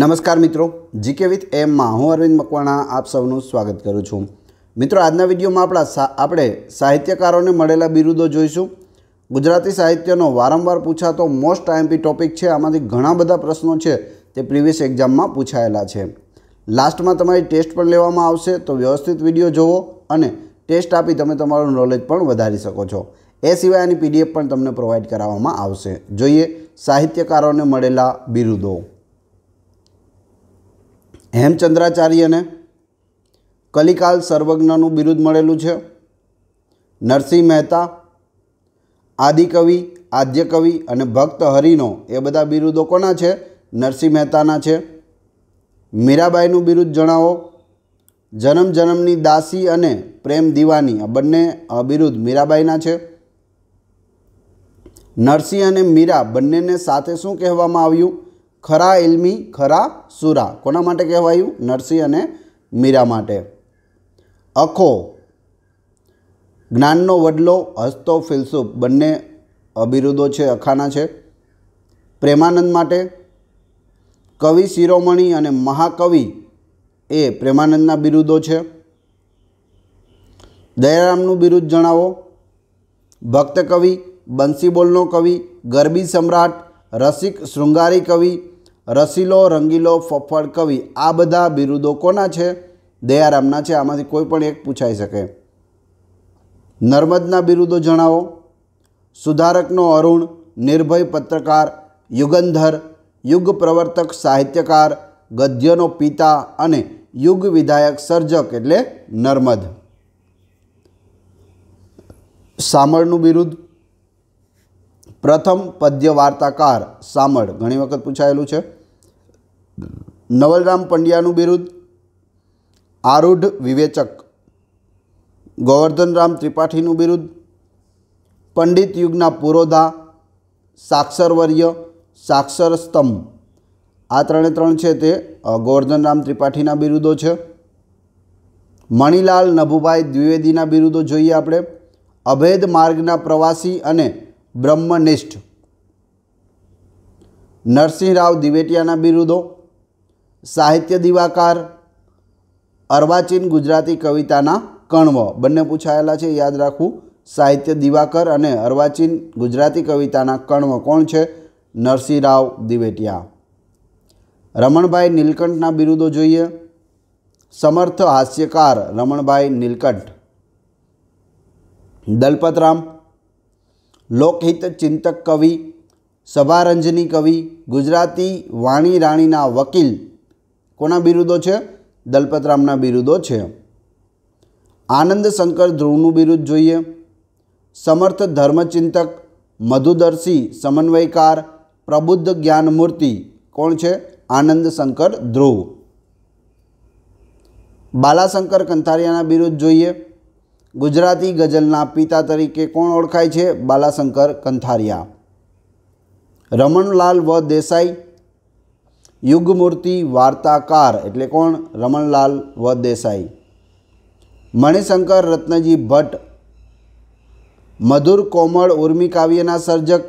નમસ્કાર મિત્રો GK with એમમાં હું અરવિંદ મકવાણા આપ સૌનું સ્વાગત કરું છું મિત્રો આજના વિડીયોમાં આપણા આપણે સાહિત્યકારોને મળેલા બિરુદો જોઈશું ગુજરાતી સાહિત્યનો વારંવાર પૂછાતો મોસ્ટ આઈએમપી ટોપિક છે આમાંથી ઘણા બધા પ્રશ્નો છે તે પ્રીવિયસ એક્ઝામમાં પૂછાયેલા છે લાસ્ટમાં તમારી ટેસ્ટ પણ લેવામાં આવશે તો વ્યવસ્થિત વિડીયો જુઓ અને ટેસ્ટ આપી તમે તમારું નોલેજ પણ વધારી શકો છો એ સિવાય આની પીડીએફ પણ તમને પ્રોવાઈડ કરાવવામાં આવશે જોઈએ સાહિત્યકારોને મળેલા બિરુદો હેમચંદ્રાચાર્યને કલિકાલ સર્વજ્ઞનું બિરુદ મળેલું છે નરસિંહ મહેતા આદિકવિ આદ્યકવિ અને ભક્ત હરિનો એ બધા બિરુદો કોના છે નરસિંહ મહેતાના છે મીરાબાઈનું બિરુદ જણાવો જન્મ જન્મની દાસી અને પ્રેમ દિવાની આ બંને બિરુદ મીરાબાઈના છે નરસિંહ અને મીરા બંનેને સાથે શું કહેવામાં આવ્યું ખરા ઇલ્મી ખરા સુરા કોના માટે કહેવાયું નરસિંહ અને મીરા માટે અખો જ્ઞાનનો વડલો હસ્તો ફિલસૂફ બંને અબિરુદો છે અખાના છે પ્રેમાનંદ માટે કવિ શિરોમણી અને મહાકવિ એ પ્રેમાનંદના બિરુદો છે દયારામનું બિરુદ જણાવો ભક્ત કવિ બંસીબોલનો કવિ ગરબી સમ્રાટ રસિક શૃંગારી કવિ રસીલો રંગીલો ફફડ કવિ આ બધા બિરુદો કોના છે દયારામના છે આમાંથી કોઈ પણ એક પૂછાઈ શકે નર્મદના બિરુદો જણાવો સુધારકનો અરુણ નિર્ભય પત્રકાર યુગંધર યુગ પ્રવર્તક સાહિત્યકાર ગદ્યનો પિતા અને યુગ વિધાયક સર્જક એટલે નર્મદ સામળનું બિરુદ પ્રથમ પદ્ય વાર્તાકાર સામળ ઘણી વખત પૂછાયેલું છે નવલરામ પંડ્યાનું બિરુદ આરૂઢ વિવેચક ગોવર્ધનરામ ત્રિપાઠીનું બિરુદ પંડિત યુગના પુરોધા સાક્ષરવર્ય સાક્ષર સ્તંભ આ ત્રણે ત્રણ છે તે ગોવર્ધનરામ ત્રિપાઠીના બિરુદો છે મણિલાલ નભુભાઈ દ્વિવેદીના બિરુદો જોઈએ આપણે અભેદ માર્ગના પ્રવાસી અને બ્રહ્મનિષ્ઠ નરસિંહરાવ દિવેટિયાના બિરુદો સાહિત્ય દિવાકાર અર્વાચીન ગુજરાતી કવિતાના કણવ બંને પૂછાયેલા છે યાદ રાખવું સાહિત્ય દિવાકર અને અર્વાચીન ગુજરાતી કવિતાના કણવ કોણ છે નરસિંહરાવ દિવેટિયા રમણભાઈ નીલકંઠના બિરુદો જોઈએ સમર્થ હાસ્યકાર રમણભાઈ નીલકંઠ દલપતરામ લોકહિત ચિંતક કવિ સભારંજની કવિ ગુજરાતી વાણી રાણીના વકીલ કોના બિરુદો છે દલપતરામના બિરુદો છે આનંદ શંકર ધ્રુવનું બિરુદ જોઈએ સમર્થ ધર્મચિંતક મધુદર્શી સમન્વયકાર પ્રબુદ્ધ જ્ઞાનમૂર્તિ કોણ છે આનંદ શંકર ધ્રુવ બાલાશંકર કંથારિયાના બિરુદ જોઈએ ગુજરાતી ગઝલના પિતા તરીકે કોણ ઓળખાય છે બાલાશંકર કંથારિયા રમણલાલ વ દેસાઈ યુગમૂર્તિ વાર્તાકાર એટલે કોણ રમણલાલ વ દેસાઈ મણિશંકર રત્નજી ભટ્ટ મધુર કોમળ ઉર્મી કાવ્યના સર્જક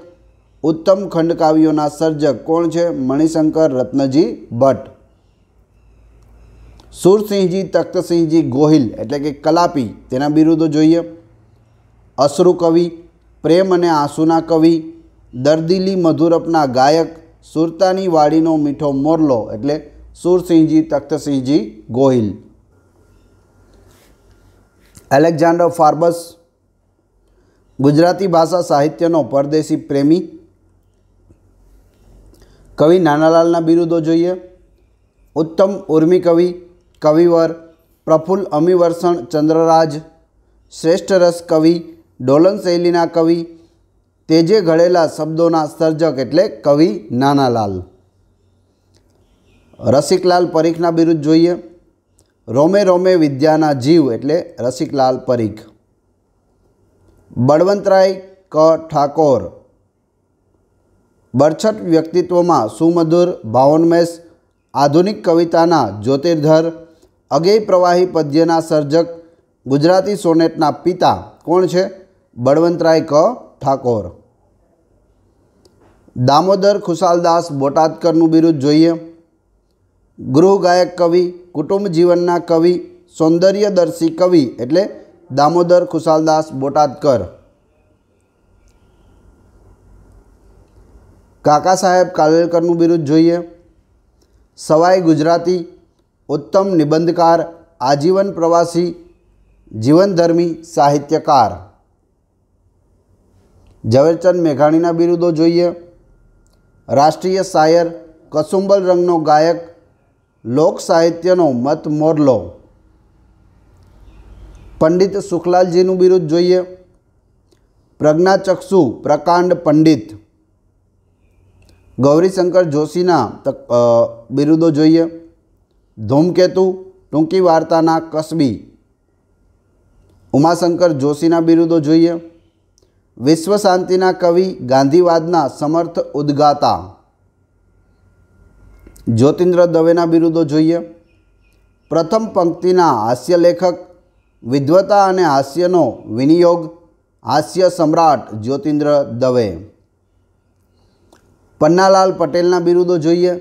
ઉત્તમ ખંડ કાવ્યોના સર્જક કોણ છે મણિશંકર રત્નજી ભટ્ટ સુરસિંહજી તખ્તસિંહજી ગોહિલ એટલે કે કલાપી તેના બિરુદો જોઈએ અશ્રુ કવિ પ્રેમ અને આંસુના કવિ દર્દીલી મધુરપના ગાયક સુરતાની વાડીનો મીઠો મોરલો એટલે સુરસિંહજી તખ્તસિંહજી ગોહિલ એલેક્ઝાન્ડર ફાર્બસ ગુજરાતી ભાષા સાહિત્યનો પરદેશી પ્રેમી કવિ નાનાલાલના બિરુદો જોઈએ ઉત્તમ ઉર્મી કવિ કવિવર પ્રફુલ્લ અમિવર્ષણ ચંદ્રરાજ શ્રેષ્ઠ રસ કવિ ડોલન શૈલીના કવિ તેજે ઘડેલા શબ્દોના સર્જક એટલે કવિ નાનાલાલ રસિકલાલ પરીખના બિરુદ જોઈએ રોમે રોમે વિદ્યાના જીવ એટલે રસિકલાલ પરીખ બળવંતરાય ક ઠાકોર બરછટ વ્યક્તિત્વમાં સુમધુર ભાવોન્મેષ આધુનિક કવિતાના જ્યોતિર્ધર અગેય પ્રવાહી પદ્યના સર્જક ગુજરાતી સોનેટના પિતા કોણ છે બળવંતરાય ક ઠાકોર દામોદર ખુશાલદાસ બોટાદકરનું બિરુદ જોઈએ ગૃહ ગાયક કવિ કુટુંબ જીવનના કવિ સૌંદર્યદર્શી કવિ એટલે દામોદર ખુશાલદાસ બોટાદકર કાકા સાહેબ કાલેલકરનું બિરુદ જોઈએ સવાઈ ગુજરાતી ઉત્તમ નિબંધકાર આજીવન પ્રવાસી જીવનધર્મી સાહિત્યકાર जवेरचंद मेघाणीना बिरुदो જોઈએ રાષ્ટ્રીય સાયર કસુંબલ રંગનો गायक લોક સાહિત્યનો મત મોરલો પંડિત સુખલાલજીનો વિરુદ જોઈએ પ્રજ્ઞાચક્ષુ પ્રકાંડ પંડિત ગૌરીશંકર જોશીના बिरुદો જોઈએ ધમકેતુ ટુંકી વાર્તાના કસબી ઉમાશંકર જોશીના વિરુદો જોઈએ વિશ્વ શાંતિના કવિ ગાંધીવાદના સમર્થ ઉદ્ગાતા જ્યોતિન્દ્ર દવેના બિરુદો જોઈએ પ્રથમ પંક્તિના હાસ્ય લેખક વિદ્વતા અને હાસ્યનો વિનિયોગ હાસ્ય સમ્રાટ જ્યોતિન્દ્ર દવે પન્નાલાલ પટેલના બિરુદો જોઈએ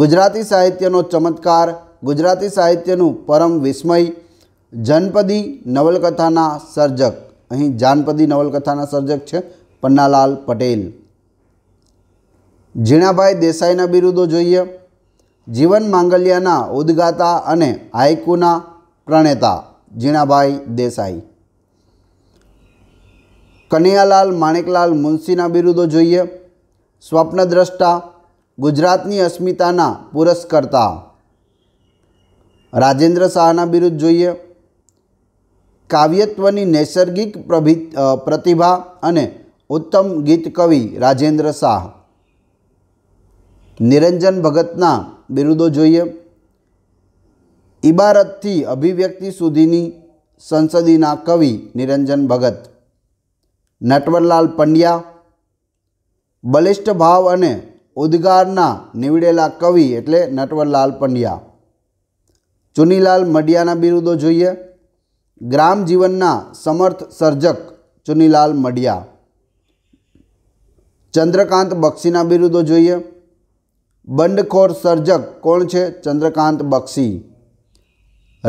ગુજરાતી સાહિત્યનો ચમત્કાર ગુજરાતી સાહિત્યનું પરમ વિસ્મય જનપદી નવલકથાના સર્જક અહીં જાનપદી નવલકથાના સર્જક છે પન્નાલાલ પટેલ ઝીણાભાઈ દેસાઈના બિરુદો જોઈએ જીવન માંગલ્યાના ઉદગાતા અને હાઇકુના પ્રણેતા ઝીણાભાઈ દેસાઈ કનૈયાલાલ માણેકલાલ મુનશીના બિરુદો જોઈએ સ્વપ્નદ્રષ્ટા ગુજરાતની અસ્મિતાના પુરસ્કર્તા રાજેન્દ્ર શાહના બિરુદ જોઈએ કાવ્યત્વની નૈસર્ગિક પ્રભિ પ્રતિભા અને ઉત્તમ ગીત કવિ રાજેન્દ્ર શાહ નિરંજન ભગતના બિરુદો જોઈએ ઇબારતથી અભિવ્યક્તિ સુધીની સંસદીના કવિ નિરંજન ભગત નટવરલાલ પંડ્યા બલિષ્ઠ ભાવ અને ઉદ્ગારના નીવડેલા કવિ એટલે નટવરલાલ પંડ્યા ચુનીલાલ મડિયાના બિરુદો જોઈએ ગ્રામ જીવનના સમર્થ સર્જક ચુનીલાલ મડિયા ચંદ્રકાંત બક્ષીના બિરુદો જોઈએ બંડખોર સર્જક કોણ છે ચંદ્રકાંત બક્ષી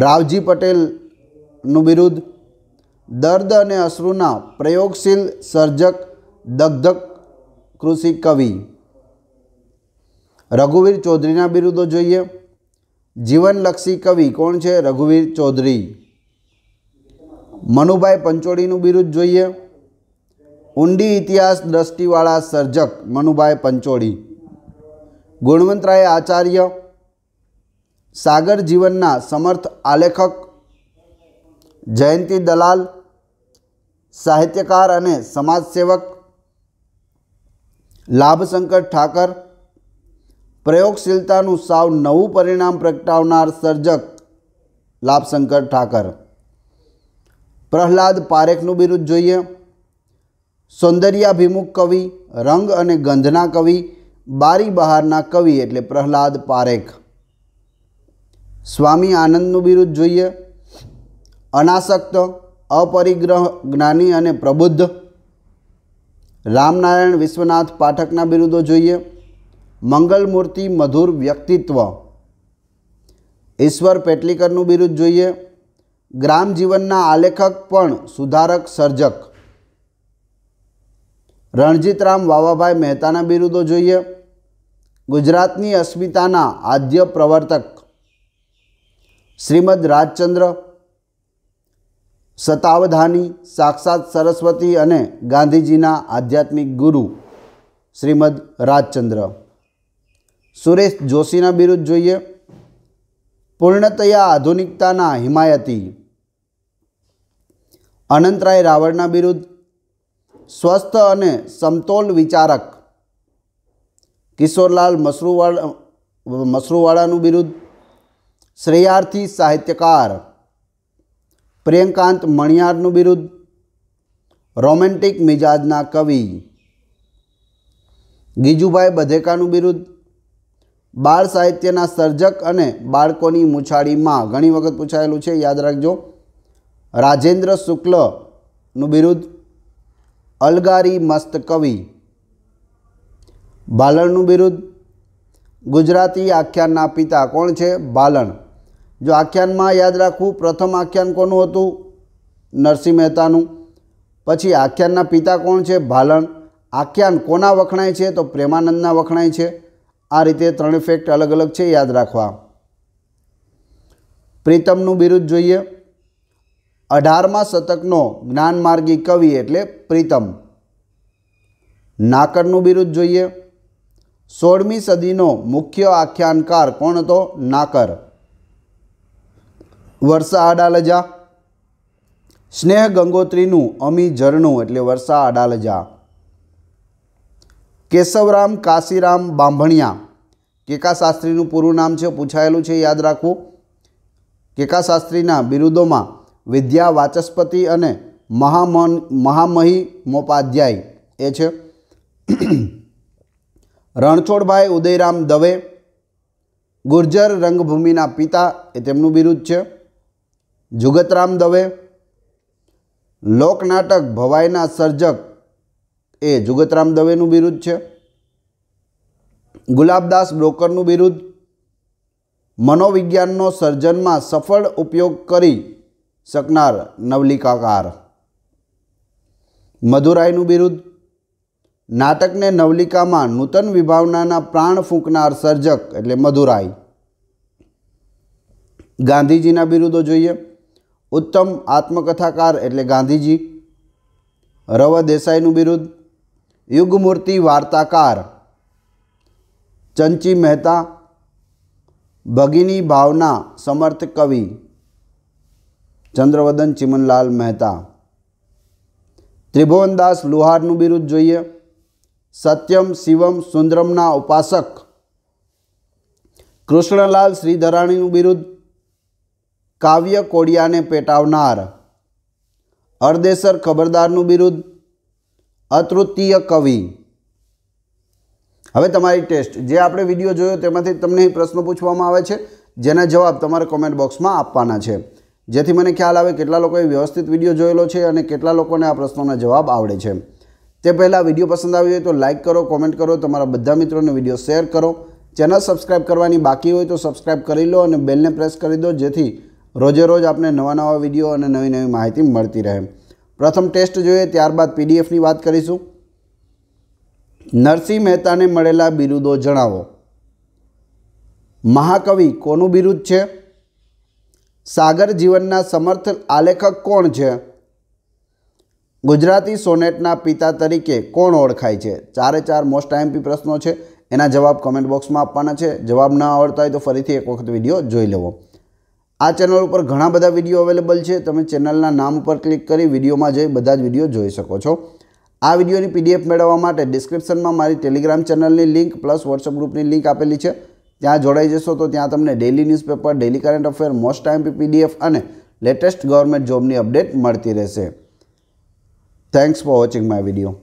રાવજી પટેલનું બિરુદ દર્દ અને અશ્રુના પ્રયોગશીલ સર્જક દગ્ધક કૃષિ કવિ રઘુવીર ચૌધરીના બિરુદો જોઈએ જીવનલક્ષી કવિ કોણ છે રઘુવીર ચૌધરી મનુભાઈ પંચોળીનું બિરુદ જોઈએ ઊંડી ઇતિહાસ દ્રષ્ટિવાળા સર્જક મનુભાઈ પંચોળી ગુણવંતરાય આચાર્ય સાગર જીવનના સમર્થ આલેખક જયંતિ દલાલ સાહિત્યકાર અને સમાજસેવક લાભશંકર ઠાકર પ્રયોગશીલતાનું સાવ નવું પરિણામ પ્રગટાવનાર સર્જક લાભશંકર ઠાકર પ્રહલાદ પારેખનું બિરુદ જોઈએ સૌંદર્યાભિમુખ કવિ રંગ અને ગંધના કવિ બારી બહારના કવિ એટલે પ્રહલાદ પારેખ સ્વામી આનંદનું બિરુદ જોઈએ અનાસક્ત અપરિગ્રહ જ્ઞાની અને પ્રબુદ્ધ રામનારાયણ વિશ્વનાથ પાઠકના બિરુદો જોઈએ મંગલમૂર્તિ મધુર વ્યક્તિત્વ ઈશ્વર પેટલીકરનું બિરુદ જોઈએ ગ્રામ જીવનના આલેખક પણ સુધારક સર્જક રણજીતરામ વાવાભાઈ મહેતાના બિરુદો જોઈએ ગુજરાતની અસ્મિતાના આદ્ય પ્રવર્તક શ્રીમદ રાજચંદ્ર સતાવધાની સાક્ષાત સરસ્વતી અને ગાંધીજીના આધ્યાત્મિક ગુરુ શ્રીમદ રાજચંદ્ર સુરેશ જોશીના બિરુદ જોઈએ પૂર્ણતયા આધુનિકતાના હિમાયતી અનંતરાય રાવળના વિરુદ્ધ સ્વસ્થ અને સમતોલ વિચારક કિશોરલાલ મસરૂવાળા મસરૂવાળાનું વિરુદ્ધ શ્રેયાર્થી સાહિત્યકાર પ્રિયંકાંત મણિયારનું વિરુદ્ધ રોમેન્ટિક મિજાજના કવિ ગીજુભાઈ બધેકાનું બિરુદ્ધ બાળ સાહિત્યના સર્જક અને બાળકોની મૂછાળીમાં ઘણી વખત પૂછાયેલું છે યાદ રાખજો રાજેન્દ્ર શુક્લનું બિરુદ અલગારી મસ્ત કવિ બાલણનું બિરુદ ગુજરાતી આખ્યાનના પિતા કોણ છે બાલણ જો આખ્યાનમાં યાદ રાખવું પ્રથમ આખ્યાન કોનું હતું નરસિંહ મહેતાનું પછી આખ્યાનના પિતા કોણ છે ભાલણ આખ્યાન કોના વખણાય છે તો પ્રેમાનંદના વખણાય છે આ રીતે ત્રણ ફેક્ટ અલગ અલગ છે યાદ રાખવા પ્રીતમનું બિરુદ જોઈએ અઢારમા શતકનો જ્ઞાનમાર્ગી કવિ એટલે પ્રીતમ નાકરનું બિરુદ જોઈએ સોળમી સદીનો મુખ્ય આખ્યાનકાર કોણ હતો નાકર વર્ષા અડાલજા સ્નેહ ગંગોત્રીનું અમી ઝરણું એટલે વર્ષા અડાલજા કેશવરામ કાશીરામ બાંભણિયા કેકા શાસ્ત્રીનું પૂરું નામ છે પૂછાયેલું છે યાદ રાખવું કેકા શાસ્ત્રીના બિરુદોમાં વિદ્યા વાચસ્પતિ અને મહામન મોપાધ્યાય એ છે રણછોડભાઈ ઉદયરામ દવે ગુર્જર રંગભૂમિના પિતા એ તેમનું બિરુદ છે જુગતરામ દવે લોકનાટક ભવાઈના સર્જક એ જુગતરામ દવેનું બિરુદ છે ગુલાબદાસ બ્રોકરનું બિરુદ મનોવિજ્ઞાનનો સર્જનમાં સફળ ઉપયોગ કરી શકનાર નવલિકાકાર મધુરાયનું બિરુદ નાટકને નવલિકામાં નૂતન વિભાવનાના પ્રાણ ફૂંકનાર સર્જક એટલે મધુરાઈ ગાંધીજીના બિરુદો જોઈએ ઉત્તમ આત્મકથાકાર એટલે ગાંધીજી રવ દેસાઈનું બિરુદ યુગમૂર્તિ વાર્તાકાર ચંચી મહેતા ભગિની ભાવના સમર્થ કવિ ચંદ્રવદન ચિમનલાલ મહેતા ત્રિભુવનદાસ લુહારનું બિરુદ જોઈએ સત્યમ શિવમ સુંદરમના ઉપાસક કૃષ્ણલાલ શ્રીધરાણીનું બિરુદ કાવ્ય કોડિયાને પેટાવનાર અરદેસર ખબરદારનું બિરુદ્ધ અતૃતીય કવિ હવે તમારી ટેસ્ટ જે આપણે વિડીયો જોયો તેમાંથી તમને એ પ્રશ્નો પૂછવામાં આવે છે જેના જવાબ તમારે કોમેન્ટ બોક્સમાં આપવાના છે જેથી મને ખ્યાલ આવે કેટલા લોકોએ વ્યવસ્થિત વિડીયો જોયેલો છે અને કેટલા લોકોને આ પ્રશ્નોનો જવાબ આવડે છે તે પહેલાં વિડીયો પસંદ આવ્યો હોય તો લાઇક કરો કોમેન્ટ કરો તમારા બધા મિત્રોને વિડીયો શેર કરો ચેનલ સબસ્ક્રાઇબ કરવાની બાકી હોય તો સબસ્ક્રાઇબ કરી લો અને બેલને પ્રેસ કરી દો જેથી રોજે રોજ આપને નવા નવા વિડીયો અને નવી નવી માહિતી મળતી રહે પ્રથમ ટેસ્ટ જોઈએ ત્યારબાદ પીડીએફની વાત કરીશું નરસિંહ મહેતાને મળેલા બિરુદો જણાવો મહાકવિ કોનું બિરુદ છે સાગર જીવનના સમર્થ આલેખક કોણ છે ગુજરાતી સોનેટના પિતા તરીકે કોણ ઓળખાય છે ચારે ચાર મોસ્ટ આઈએમપી પ્રશ્નો છે એના જવાબ કમેન્ટ બોક્સમાં આપવાના છે જવાબ ન આવડતા હોય તો ફરીથી એક વખત વિડીયો જોઈ લેવો આ ચેનલ ઉપર ઘણા બધા વિડીયો અવેલેબલ છે તમે ચેનલના નામ ઉપર ક્લિક કરી વિડીયોમાં જઈ બધા જ વિડીયો જોઈ શકો છો આ વિડીયોની પીડીએફ મેળવવા માટે ડિસ્ક્રિપ્શનમાં મારી ટેલિગ્રામ ચેનલની લિંક પ્લસ વોટ્સઅપ ગ્રુપની લિંક આપેલી છે ત્યાં જોડાઈ જશો તો ત્યાં તમને daily newspaper daily current affair most time PDF અને લેટેસ્ટ ગવર્મેન્ટ જોબની અપડેટ મળતી રહેશે thanks for watching my video